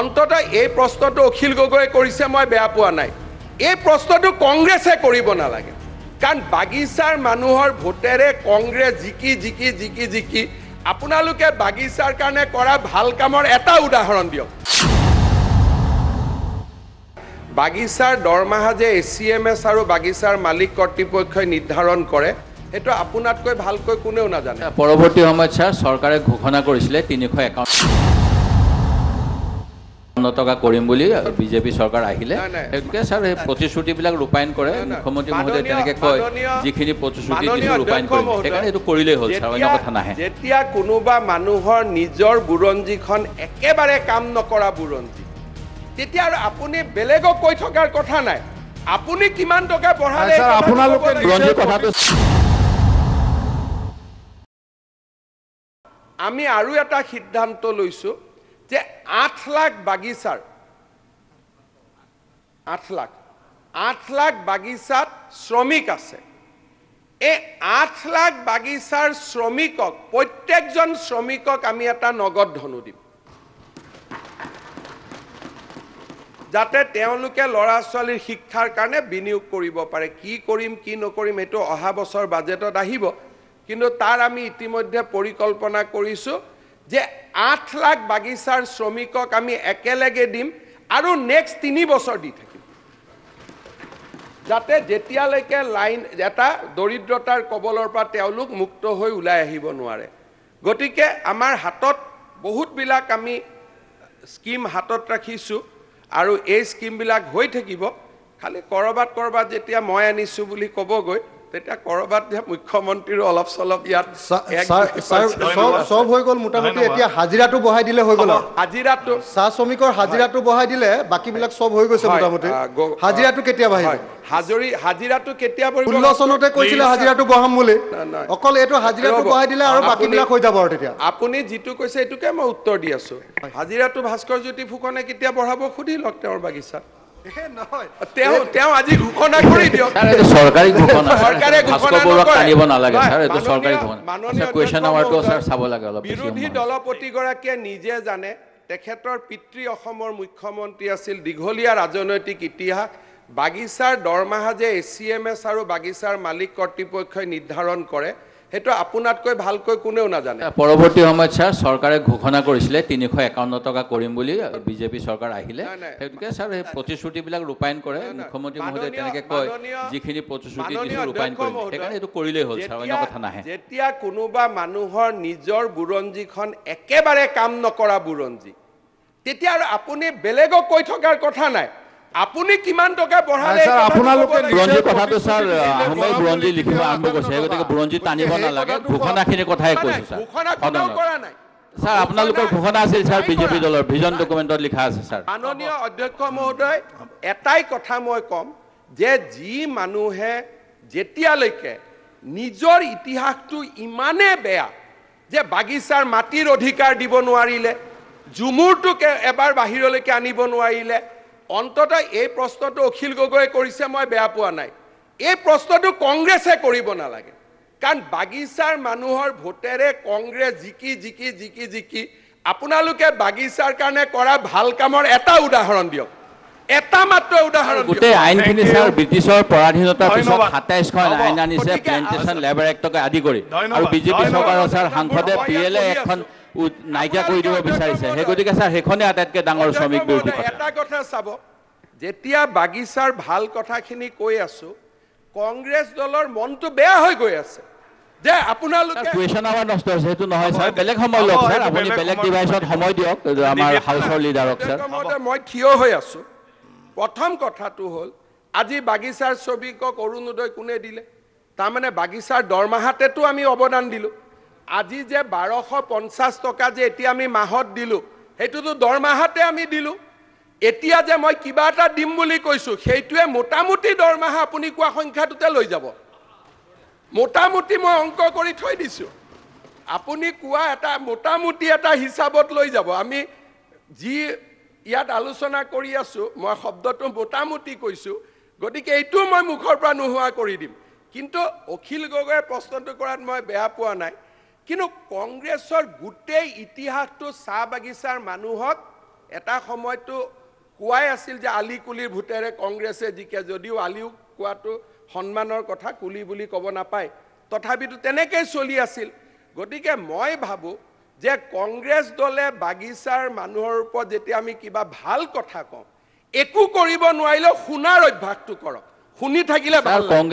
অন্তত এই প্ৰশ্নটো অখিল গগৈয়ে কৰিছে মই বেয়া পোৱা নাই এই প্ৰশ্নটো কংগ্ৰেছে কৰিব নালাগে কাৰণ বাগিচাৰ মানুহৰ ভোটেৰে কংগ্ৰেছ জিকি জিকি জিকি জিকি আপোনালোকে বাগিচাৰ কাৰণে কৰা ভাল কামৰ এটা উদাহৰণ দিয়ক বাগিচাৰ দৰমহা যে এ চি এম এছ আৰু বাগিচাৰ মালিক কৰ্তৃপক্ষই নিৰ্ধাৰণ কৰে সেইটো আপোনাতকৈ ভালকৈ কোনেও নাজানে পৰৱৰ্তী সময়ত চৰকাৰে ঘোষণা কৰিছিলে তিনিশ একাউণ্ট টকা কৰিম বুলি বিজেপি চৰকাৰ আহিলে গতিকে ছাৰ সেই প্ৰতিশ্ৰুতিবিলাক ৰূপায়ণ কৰে মুখ্যমন্ত্ৰী মহোদয়ে তেনেকে কয় যিখিনি প্ৰতিশ্ৰুতি ৰূপায়ণ কৰিব সেইকাৰণে এইটো কৰিলেই হ'ল ছাৰ অন্য কথা নাহে যেতিয়া কোনোবা মানুহৰ নিজৰ বুৰঞ্জীখন একেবাৰে কাম নকৰা বুৰঞ্জী তেতিয়া আৰু আপুনি বেলেগক কৈ থকাৰ কথা নাই আপুনি কিমান টকা বঢ়ালে আপোনালোকে আমি আৰু এটা সিদ্ধান্ত লৈছোঁ যে আঠ লাখ বাগিচাৰ আঠ লাখ আঠ লাখ বাগিচাত শ্ৰমিক আছে এই আঠ লাখ বাগিচাৰ শ্ৰমিকক প্ৰত্যেকজন শ্ৰমিকক আমি এটা নগদ ধনু দিম যাতে তেওঁলোকে ল'ৰা ছোৱালীৰ শিক্ষাৰ কাৰণে বিনিয়োগ কৰিব পাৰে কি কৰিম কি নকৰিম সেইটো অহা বছৰ বাজেটত আহিব কিন্তু তাৰ আমি ইতিমধ্যে পৰিকল্পনা কৰিছোঁ যে আঠ লাখ বাগিচাৰ শ্ৰমিকক আমি একেলগে দিম আৰু নেক্সট তিনি বছৰ দি থাকিম যাতে যেতিয়ালৈকে লাইন এটা দৰিদ্ৰতাৰ কবলৰ পৰা তেওঁলোক মুক্ত হৈ ওলাই আহিব নোৱাৰে গতিকে আমাৰ হাতত বহুতবিলাক আমি স্কিম হাতত ৰাখিছোঁ আৰু এই স্কিমবিলাক হৈ থাকিব খালি ক'ৰবাত ক'ৰবাত যেতিয়া মই আনিছোঁ বুলি ক'বগৈ তেতিয়া ক'ৰবাত মুখ্যমন্ত্ৰীৰো অলপ চলপ ইয়াত চব হৈ গ'ল মোটামুটি এতিয়া হাজিৰাটো বঢ়াই দিলে হৈ গ'ল হাজিৰাটো চাহ শ্ৰমিকৰ হাজিৰাটো বঢ়াই দিলে বাকীবিলাক চব হৈ গৈছে মোটামুটি হাজিৰাটো কেতিয়া বাঢ়ি ষোল্ল চনতে কৈছিলে হাজিৰাটো বঢ়াম বুলি অকল এইটো হাজিৰাটো বঢ়াই দিলে আৰু বাকীবিলাক হৈ যাব আপুনি যিটো কৈছে সেইটোকে মই উত্তৰ দি আছো হাজিৰাটো ভাস্কৰ জ্যোতি ফুকনে কেতিয়া বঢ়াব সুধি লওক তেওঁৰ বাগিচাত তেওঁ তেওঁ আজি ঘোষণা কৰি দিয়ক স্যাৰ এটো সৰকাৰি ঘোষণা সৰকাৰে ঘোষণা নকৰে বৰক কানিব নালাগে বিৰোধী দলপতি গৰাকীয়ে নিজে জানে তেখেতৰ পিতৃ অসমৰ মুখ্যমন্ত্ৰী আছিল দীঘলীয়া ৰাজনৈতিক ইতিহাস বাগিচাৰ দৰমহা যে এ চি এম এছ আৰু বাগিচাৰ মালিক কৰ্তৃপক্ষই নিৰ্ধাৰণ কৰে সেইটো আপোনাতকৈ ভালকৈ কোনেও নাজানে পৰৱৰ্তী সময়ত ছাৰ চৰকাৰে ঘোষণা কৰিছিলে তিনিশ একাৱন্ন টকা কৰিম বুলি বিজেপি চৰকাৰ আহিলে সেইটোকে ছাৰ সেই প্ৰতিশ্ৰুতিবিলাক ৰূপায়ণ কৰে মুখ্যমন্ত্ৰী মহোদয়ে তেনেকে কয় যিখিনি প্ৰতিশ্ৰুতি দিছে ৰূপায়ণ কৰিম সেইকাৰণে সেইটো কৰিলেই হ'ল ছাৰ অন্য কথা নাহে যেতিয়া কোনোবা মানুহৰ নিজৰ বুৰঞ্জীখন একেবাৰে কাম নকৰা বুৰঞ্জী তেতিয়া আৰু আপুনি বেলেগক কৈ থকাৰ কথা নাই আপুনি কিমান টকা বঢ়ালে স্যাৰ আপোনালোকে বুৰঞ্জী কথাটো স্যাৰ এটাই কথা মই ক'ম যে যি মানুহে যেতিয়ালৈকে নিজৰ ইতিহাসটো ইমানে বেয়া যে বাগিচাৰ মাটিৰ অধিকাৰ দিব নোৱাৰিলে ঝুমুৰটোকে এবাৰ বাহিৰলৈকে আনিব নোৱাৰিলে অন্তত এই প্ৰশ্নটো অখিল গগৈয়ে কৰিছে মই বেয়া পোৱা নাই এই প্ৰশ্নটো কংগ্ৰেছে কৰিব নালাগে কাৰণ বাগিচাৰ মানুহৰ ভোটেৰে কংগ্ৰেছ জিকি জিকি জিকি জিকি আপোনালোকে বাগিচাৰ কাৰণে কৰা ভাল কামৰ এটা উদাহৰণ দিয়ক এটা মাত্ৰ উদাহৰণ গোটেই আইনখিনি চাওক ব্ৰিটিছৰ পৰাধীনতাৰ পিছত সাতাইছখন আইন আনিছে প্লেণ্টেশ্যন লেবাৰ এক্টকে আদি কৰি আৰু বিজেপি চৰকাৰৰ ছাৰ সাংসদে পি এল এখন নাইকিয়া কৰি দিব বিচাৰিছে সেই গতিকে ছাৰ সেইখনে আটাইতকৈ ডাঙৰ শ্ৰমিক বিৰোধী এটা কথা চাব যেতিয়া বাগিচাৰ ভাল কথাখিনি কৈ আছো কংগ্ৰেছ দলৰ মনটো বেয়া হৈ গৈ আছে যে আপোনালোকে আমাৰ অৰুণোদয় কোনে দিলে তাৰমানে বাগিচাৰ দৰমহাতেতো আমি অৱদান দিলোঁ আজি যে বাৰশ পঞ্চাছ টকা যে এতিয়া আমি মাহত দিলোঁ সেইটোতো দৰমাহাতে আমি দিলোঁ এতিয়া যে মই কিবা এটা দিম বুলি কৈছোঁ সেইটোৱে মোটামুটি দৰমহা আপুনি কোৱা সংখ্যাটোতে লৈ যাব মোটামুটি মই অংক কৰি থৈ দিছোঁ আপুনি কোৱা এটা মোটামুটি এটা হিচাপত লৈ যাব আমি যি ইয়াত আলোচনা কৰি আছোঁ মই শব্দটো মোটামুটি কৈছোঁ গতিকে এইটো মই মুখৰ পৰা নোহোৱা কৰি দিম কিন্তু অখিল গগৈয়ে প্ৰশ্নটো কৰাত মই বেয়া পোৱা নাই কিন্তু কংগ্ৰেছৰ গোটেই ইতিহাসটো চাহ বাগিচাৰ মানুহক এটা সময়তো কোৱাই আছিল যে আলি কুলিৰ ভোটেৰে কংগ্ৰেছে জিকে যদিও আলিও কোৱাটো সন্মানৰ কথা কুলি বুলি ক'ব নাপায় তথাপিতো তেনেকেই চলি আছিল গতিকে মই ভাবোঁ যে কংগ্ৰেছ দলে বাগিচাৰ মানুহৰ ওপৰত যেতিয়া আমি কিবা ভাল কথা কওঁ একো কৰিব নোৱাৰিলেও শুনাৰ অভ্যাসটো কৰক শুনি থাকিলে ভাল